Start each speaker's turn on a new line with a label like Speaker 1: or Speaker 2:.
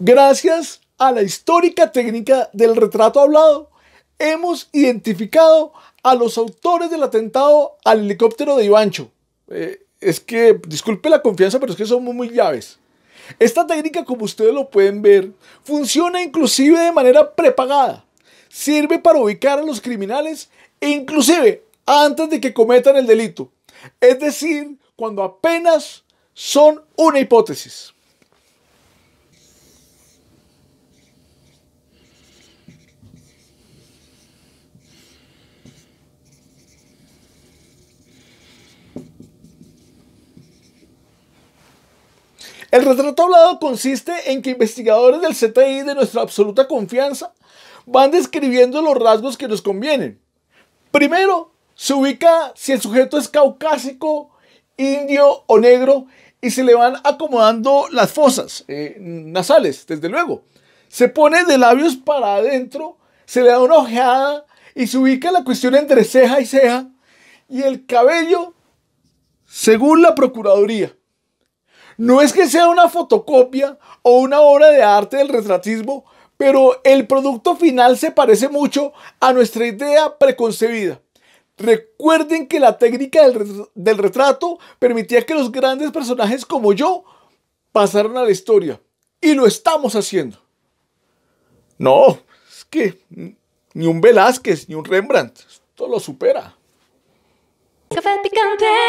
Speaker 1: Gracias a la histórica técnica del retrato hablado, hemos identificado a los autores del atentado al helicóptero de Ivancho. Eh, es que, disculpe la confianza, pero es que son muy llaves. Esta técnica, como ustedes lo pueden ver, funciona inclusive de manera prepagada. Sirve para ubicar a los criminales e inclusive antes de que cometan el delito. Es decir, cuando apenas son una hipótesis. El retrato hablado consiste en que investigadores del CTI de nuestra absoluta confianza van describiendo los rasgos que nos convienen. Primero, se ubica si el sujeto es caucásico, indio o negro y se le van acomodando las fosas eh, nasales, desde luego. Se pone de labios para adentro, se le da una ojeada y se ubica la cuestión entre ceja y ceja y el cabello según la Procuraduría. No es que sea una fotocopia o una obra de arte del retratismo, pero el producto final se parece mucho a nuestra idea preconcebida. Recuerden que la técnica del, retrato permitía que los grandes personajes como yo pasaran a la historia. Y lo estamos haciendo. No, es que ni un Velázquez, ni un Rembrandt, esto lo supera. Café picante.